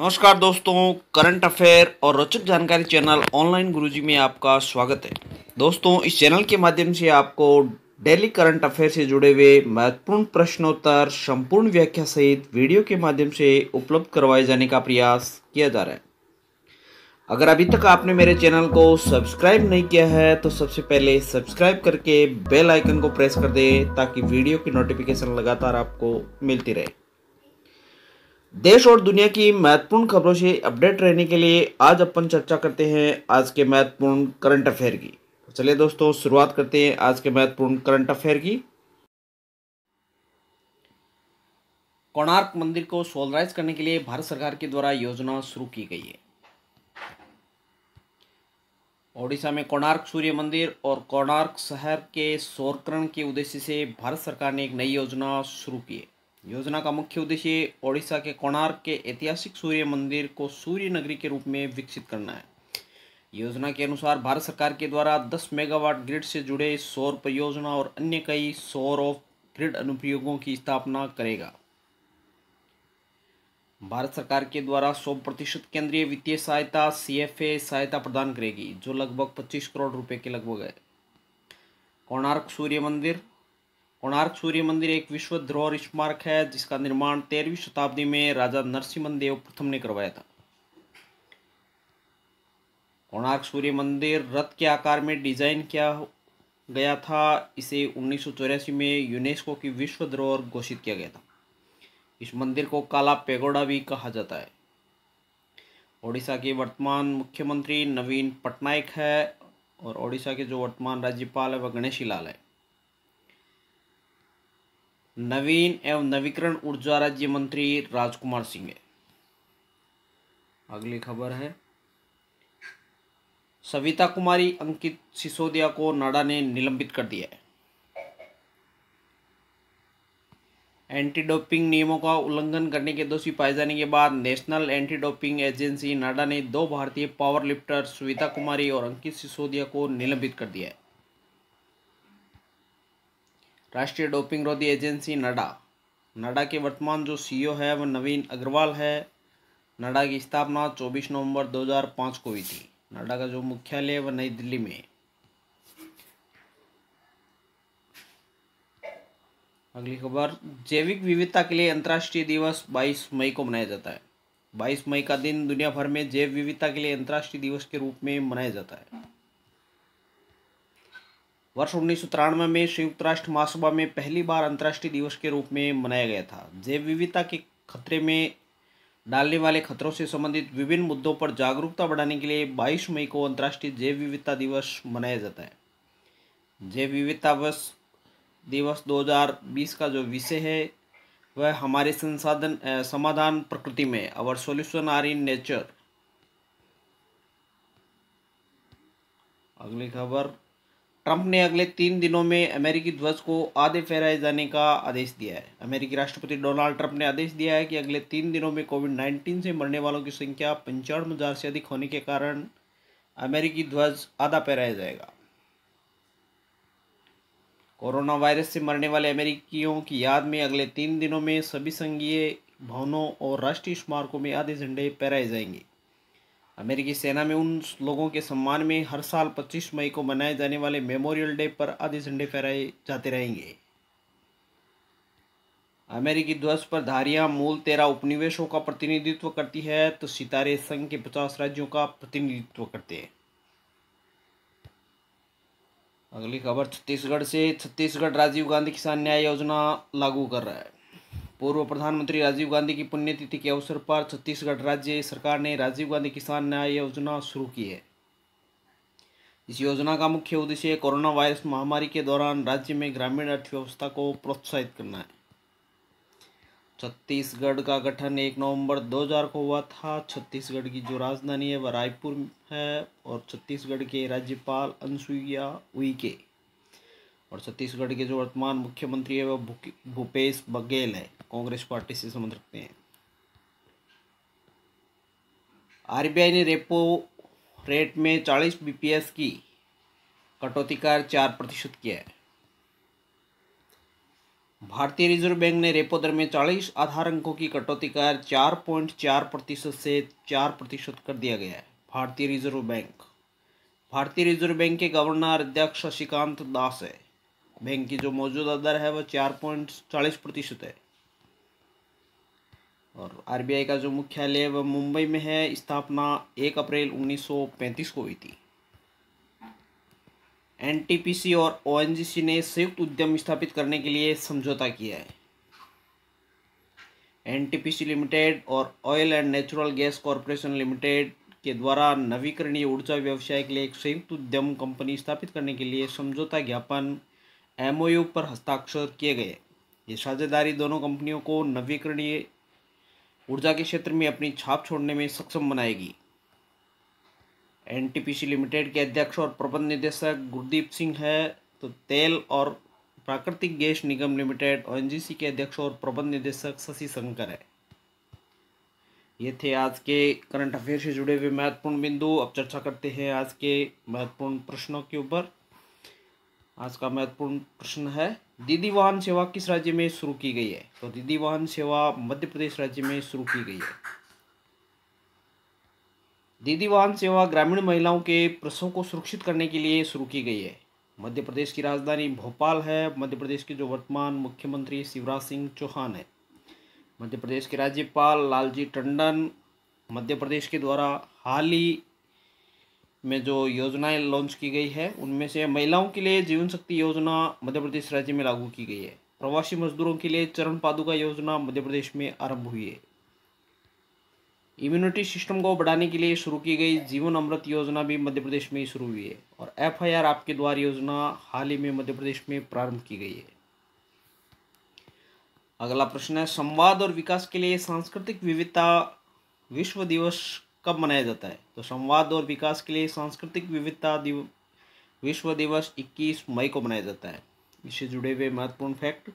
नमस्कार दोस्तों current affair और रोचक जानकारी चैनल ऑनलाइन गुरुजी में आपका स्वागत है दोस्तों इस चैनल के माध्यम से आपको डेली करंट अफेयर से जुड़े हुए महत्वपूर्ण प्रश्नोत्तर संपूर्ण व्याख्या सहित वीडियो के माध्यम से उपलब्ध करवाए जाने का प्रयास किया जा रहा है अगर अभी तक आपने मेरे चैनल को सब्सक्राइब नहीं किया है तो सबसे पहले सब्सक्राइब करके बेल आइकन को प्रेस कर दें ताकि वीडियो की नोटिफिकेशन लगातार आपको मिलती रहे देश और दुनिया की महत्वपूर्ण खबरों से अपडेट रहने के लिए आज अपन चर्चा करते हैं आज के महत्वपूर्ण करंट अफेयर की तो चलिए दोस्तों शुरुआत करते हैं आज के महत्वपूर्ण करंट अफेयर की कोणार्क मंदिर को सोलराइज करने के लिए भारत सरकार के द्वारा योजना शुरू की गई है ओडिशा में कोणार्क सूर्य मंदिर और कोणार्क शहर के सौरकरण के उद्देश्य से भारत सरकार ने एक नई योजना शुरू की है योजना का मुख्य उद्देश्य ओडिशा के कोणार्क के ऐतिहासिक सूर्य मंदिर को सूर्य नगरी के रूप में विकसित करना है योजना के अनुसार भारत सरकार के द्वारा 10 मेगावाट ग्रिड से जुड़े सौर परियोजना और अन्य कई सौर ऑफ ग्रिड अनुप्रयोगों की स्थापना करेगा भारत सरकार के द्वारा 100 प्रतिशत केंद्रीय वित्तीय सहायता सीएफए सहायता प्रदान करेगी जो लगभग 25 करोड़ रुपए के लगभग है कोणार्क सूर्य मंदिर कोणार्क सूर्य मंदिर एक विश्व धरोहर स्मारक है जिसका निर्माण तेरहवीं शताब्दी में राजा नरसिम्हन देव प्रथम ने करवाया था कोणार्क सूर्य मंदिर रथ के आकार में डिजाइन किया गया था इसे उन्नीस में यूनेस्को की विश्व धरोहर घोषित किया गया था इस मंदिर को काला पेगोडा भी कहा जाता है ओडिशा के वर्तमान मुख्यमंत्री नवीन पटनायक है और ओडिशा के जो वर्तमान राज्यपाल है वह गणेशी लाल है नवीन एवं नवीकरण ऊर्जा राज्य मंत्री राजकुमार सिंह अगली खबर है सविता कुमारी अंकित सिसोदिया को नाडा ने निलंबित कर दिया है एंटी डोपिंग नियमों का उल्लंघन करने के दोषी पाए जाने के बाद national anti doping agency NADA ने दो भारतीय पावर लिफ्टर सविता कुमारी और अंकित सिसोदिया को निलंबित कर दिया है राष्ट्रीय डोपिंग रोधी एजेंसी नडा नडा के वर्तमान जो सीईओ है वह नवीन अग्रवाल है नडा की स्थापना 24 नवंबर 2005 को हुई थी नडा का जो मुख्यालय है वह नई दिल्ली में अगली खबर जैविक विविधता के लिए अंतर्राष्ट्रीय दिवस 22 मई को मनाया जाता है 22 मई का दिन दुनिया भर में जैव विविधता के लिए अंतर्राष्ट्रीय दिवस के रूप में मनाया जाता है वर्ष उन्नीस में संयुक्त राष्ट्र महासभा में पहली बार अंतर्राष्ट्रीय दिवस के रूप में मनाया गया था जैव विविधता के खतरे में डालने वाले खतरों से संबंधित विभिन्न मुद्दों पर जागरूकता बढ़ाने के लिए 22 मई को अंतर्राष्ट्रीय जैव विविधता दिवस मनाया जाता है जैव विविधता वर्ष दिवस 2020 का जो विषय है वह हमारे संसाधन समाधान प्रकृति में our solution are in nature अगली खबर ट्रंप ने अगले तीन दिनों में अमेरिकी ध्वज को आधे फहराए जाने का आदेश दिया है अमेरिकी राष्ट्रपति डोनाल्ड ट्रंप ने आदेश दिया है कि अगले तीन दिनों में कोविड नाइन्टीन से मरने वालों की संख्या पंचानवे हज़ार से अधिक होने के कारण अमेरिकी ध्वज आधा फहराया जाएगा कोरोना वायरस से मरने वाले अमेरिकियों की याद में अगले तीन दिनों में सभी संघीय भवनों और राष्ट्रीय स्मारकों में आधे झंडे फहराए जाएंगे अमेरिकी सेना में उन लोगों के सम्मान में हर साल 25 मई को मनाए जाने वाले मेमोरियल डे पर आधे झंडे फहराए जाते रहेंगे अमेरिकी ध्वज पर धारियां मूल तेरह उपनिवेशों का प्रतिनिधित्व करती है तो सितारे संघ के पचास राज्यों का प्रतिनिधित्व करते हैं अगली खबर छत्तीसगढ़ से छत्तीसगढ़ राजीव गांधी किसान न्याय योजना लागू कर रहा है पूर्व प्रधानमंत्री राजीव गांधी की पुण्यतिथि के अवसर पर छत्तीसगढ़ राज्य सरकार ने राजीव गांधी किसान न्याय योजना शुरू की है इस योजना का मुख्य उद्देश्य कोरोना वायरस महामारी के दौरान राज्य में ग्रामीण अर्थव्यवस्था को प्रोत्साहित करना है छत्तीसगढ़ का गठन एक नवंबर 2000 को हुआ था छत्तीसगढ़ की जो राजधानी है वह रायपुर है और छत्तीसगढ़ के राज्यपाल अनुसुईया उइके और छत्तीसगढ़ के जो वर्तमान मुख्यमंत्री है वह भूपेश बघेल है कांग्रेस पार्टी से संबंध रखते हैं आरबीआई ने रेपो रेट में 40 बीपीएस की कटौती कर चार प्रतिशत किया है भारतीय रिजर्व बैंक ने रेपो दर में 40 आधार अंकों की कटौती कर चार पॉइंट चार प्रतिशत से चार प्रतिशत कर दिया गया है भारतीय रिजर्व बैंक भारतीय रिजर्व बैंक के गवर्नर अध्यक्ष शशिकांत दास है बैंक की जो मौजूदा दर है वह चार पॉइंट चालीस प्रतिशत है और आरबीआई का जो मुख्यालय वह मुंबई में है स्थापना एक अप्रैल 1935 को हुई थी एनटीपीसी और ओएनजीसी ने संयुक्त उद्यम स्थापित करने के लिए समझौता किया है एनटीपीसी लिमिटेड और oil and natural gas corporation limited के द्वारा नवीकरणीय ऊर्जा व्यवसाय के लिए एक संयुक्त उद्यम कंपनी स्थापित करने के लिए समझौता ज्ञापन एमओयू पर हस्ताक्षर किए गए ये साझेदारी दोनों कंपनियों को नवीकरणीय ऊर्जा के क्षेत्र में अपनी छाप छोड़ने में सक्षम बनाएगी एनटीपीसी लिमिटेड के अध्यक्ष और प्रबंध निदेशक गुरदीप सिंह है तो तेल और प्राकृतिक गैस निगम लिमिटेड ओएनजीसी के अध्यक्ष और प्रबंध निदेशक शशि शंकर है ये थे आज के करंट अफेयर से जुड़े हुए महत्वपूर्ण बिंदु अब चर्चा करते हैं आज के महत्वपूर्ण प्रश्नों के ऊपर आज का महत्वपूर्ण प्रश्न है दीदी वाहन सेवा किस राज्य में शुरू की गई है तो दीदी वाहन सेवा मध्य प्रदेश राज्य में शुरू की गई है दीदी वाहन सेवा ग्रामीण महिलाओं के प्रसव को सुरक्षित करने के लिए शुरू की गई है मध्य प्रदेश की राजधानी भोपाल है मध्य प्रदेश के जो वर्तमान मुख्यमंत्री शिवराज सिंह चौहान है मध्य प्रदेश के राज्यपाल लालजी टंडन मध्य प्रदेश के द्वारा हाल ही में जो योजनाएं लॉन्च की गई है उनमें से महिलाओं के लिए जीवन शक्ति योजना मध्य प्रदेश राज्य में लागू की गई है प्रवासी मजदूरों के लिए चरण पादुका योजना मध्य प्रदेश में आरंभ हुई है इम्यूनिटी सिस्टम को बढ़ाने के लिए शुरू की गई जीवन अमृत योजना भी मध्य प्रदेश में ही शुरू हुई है और एफ आई आर आपके द्वार योजना हाल ही में मध्य प्रदेश में प्रारंभ की गई है अगला प्रश्न है संवाद और विकास के लिए सांस्कृतिक विविधता विश्व दिवस कब मनाया जाता है तो संवाद और विकास के लिए सांस्कृतिक विविधता दिव विश्व दिवस 21 मई को मनाया जाता है इससे जुड़े हुए महत्वपूर्ण फैक्ट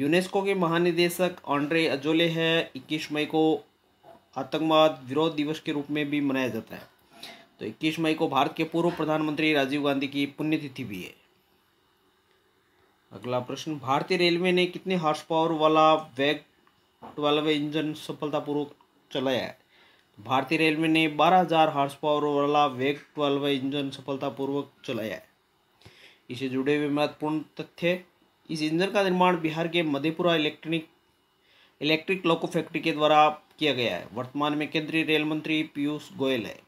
यूनेस्को के महानिदेशक ऑन्ड्रे अजोले है 21 मई को आतंकवाद विरोध दिवस के रूप में भी मनाया जाता है तो 21 मई को भारत के पूर्व प्रधानमंत्री राजीव गांधी की पुण्यतिथि भी है अगला प्रश्न भारतीय रेलवे ने कितने हॉर्स पावर वाला वैग ट्वेल्व इंजन सफलतापूर्वक चलाया है भारतीय रेलवे ने 12,000 हॉर्स पावर वाला वेग ट्वेल्व इंजन सफलतापूर्वक चलाया है इसे जुड़े हुए महत्वपूर्ण तथ्य इस इंजन का निर्माण बिहार के Madhepura electronic electric loco factory के द्वारा किया गया है वर्तमान में केंद्रीय रेल मंत्री पीयूष गोयल है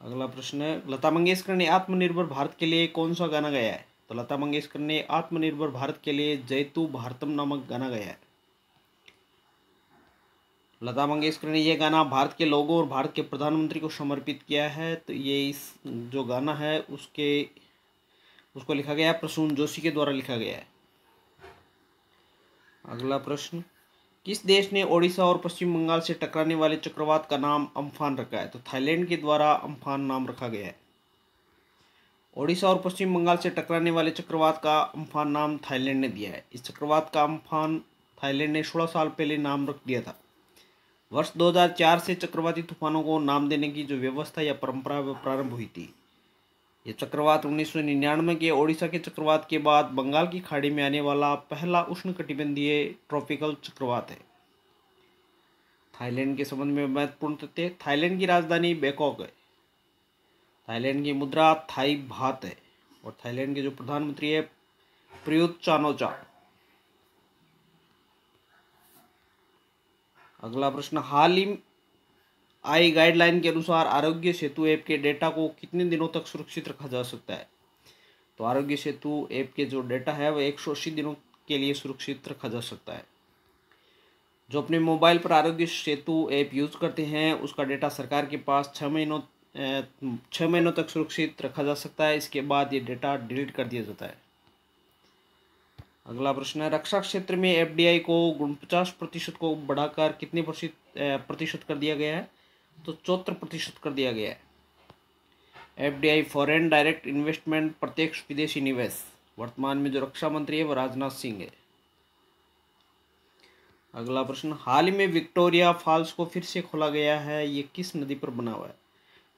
अगला प्रश्न है लता मंगेशकर ने आत्मनिर्भर भारत के लिए कौन सा गाना गाया है तो लता मंगेशकर ने आत्मनिर्भर भारत के लिए जयतु भारतम नामक गाना गाया है लता मंगेशकर ने ये गाना भारत के लोगों और भारत के प्रधानमंत्री को समर्पित किया है तो ये इस जो गाना है उसके उसको लिखा गया है प्रसून जोशी के द्वारा लिखा गया है अगला प्रश्न किस देश ने ओडिशा और पश्चिम बंगाल से टकराने वाले चक्रवात का नाम अम्फान रखा है तो थाईलैंड के द्वारा अम्फान नाम रखा गया है ओडिशा और पश्चिम बंगाल से टकराने वाले चक्रवात का अम्फान नाम थाईलैंड ने दिया है इस चक्रवात का अम्फान थाईलैंड ने सोलह साल पहले नाम रख दिया था वर्ष 2004 से चक्रवाती तूफानों को नाम देने की जो व्यवस्था या परंपरा प्रारंभ हुई थी ये चक्रवात उन्नीस के ओडिशा के चक्रवात के बाद बंगाल की खाड़ी में आने वाला पहला उष्णकटिबंधीय ट्रॉपिकल चक्रवात है थाईलैंड के संबंध में महत्वपूर्ण तथ्य थाईलैंड की राजधानी बैंकॉक है थाईलैंड की मुद्रा थाई भात है और थाईलैंड के जो प्रधानमंत्री है प्रयुत चानोचा अगला प्रश्न हाल ही आई गाइडलाइन के अनुसार आरोग्य सेतु ऐप के डेटा को कितने दिनों तक सुरक्षित रखा जा सकता है तो आरोग्य सेतु ऐप के जो डेटा है वह एक सौ अस्सी दिनों के लिए सुरक्षित रखा जा सकता है जो अपने मोबाइल पर आरोग्य सेतु ऐप यूज़ करते हैं उसका डेटा सरकार के पास छः महीनों छः महीनों तक सुरक्षित रखा जा सकता है इसके बाद ये डेटा डिलीट कर दिया जाता है अगला प्रश्न है रक्षा क्षेत्र में एफडीआई को पचास प्रतिशत को बढ़ाकर कितने प्रतिशत कर दिया गया है तो चौहत्तर प्रतिशत कर दिया गया है एफडीआई फॉरेन डायरेक्ट इन्वेस्टमेंट प्रत्यक्ष विदेशी निवेश वर्तमान में जो रक्षा मंत्री है वो राजनाथ सिंह है अगला प्रश्न हाल ही में विक्टोरिया फॉल्स को फिर से खोला गया है ये किस नदी पर बना हुआ है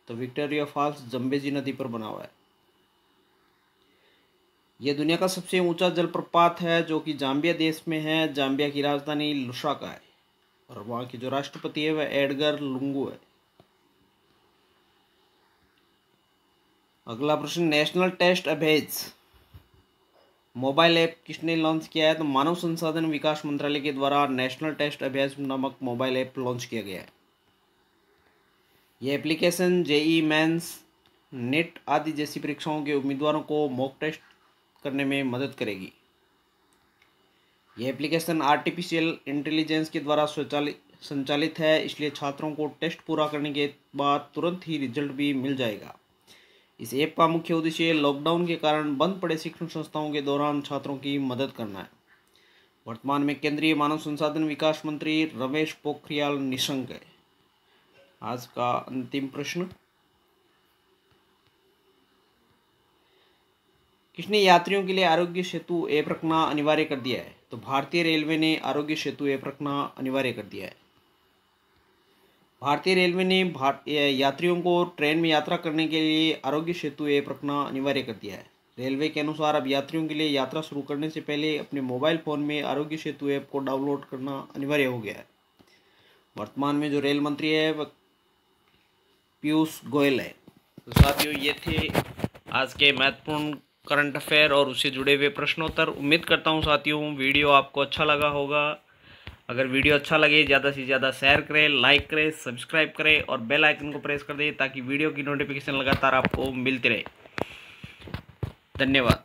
तो विक्टोरिया फॉल्स जम्बेजी नदी पर बना हुआ है यह दुनिया का सबसे ऊंचा जलप्रपात है जो कि जाम्बिया देश में है जाम्बिया की राजधानी लुशाका है और वहाँ के जो राष्ट्रपति है वह एडगर लुंगू है अगला प्रश्न नेशनल टेस्ट अभेज मोबाइल ऐप किसने लॉन्च किया है तो मानव संसाधन विकास मंत्रालय के द्वारा नेशनल टेस्ट अभ्यास नामक मोबाइल ऐप लॉन्च किया गया है यह एप्लीकेशन जेई मेंस नेट आदि जैसी परीक्षाओं के उम्मीदवारों को मॉक टेस्ट करने में मदद करेगी यह एप्लीकेशन आर्टिफिशियल इंटेलिजेंस के द्वारा स्वचालित संचालित है इसलिए छात्रों को टेस्ट पूरा करने के बाद तुरंत ही रिजल्ट भी मिल जाएगा इस ऐप का मुख्य उद्देश्य लॉकडाउन के कारण बंद पड़े शिक्षण संस्थाओं के दौरान छात्रों की मदद करना है वर्तमान में केंद्रीय मानव संसाधन विकास मंत्री रमेश पोखरियाल निशंक है आज का अंतिम प्रश्न किसने यात्रियों के लिए आरोग्य सेतु ऐप रखना अनिवार्य कर दिया है तो भारतीय रेलवे ने आरोग्य सेतु ऐप रखना अनिवार्य कर दिया है भारतीय रेलवे ने यात्रियों को ट्रेन में यात्रा करने के लिए आरोग्य सेतु ऐप रखना अनिवार्य कर दिया है रेलवे के अनुसार अब यात्रियों के लिए यात्रा शुरू करने से पहले अपने मोबाइल फ़ोन में आरोग्य सेतु ऐप को डाउनलोड करना अनिवार्य हो गया है वर्तमान में जो रेल मंत्री है वह पीयूष गोयल है तो साथियों ये थे आज के महत्वपूर्ण करंट अफेयर और उससे जुड़े हुए प्रश्नोत्तर उम्मीद करता हूँ साथियों वीडियो आपको अच्छा लगा होगा अगर वीडियो अच्छा लगे ज़्यादा से ज़्यादा शेयर करें लाइक करें सब्सक्राइब करें और बेल आइकन को प्रेस कर दें ताकि वीडियो की नोटिफिकेशन लगातार आपको मिलती रहे धन्यवाद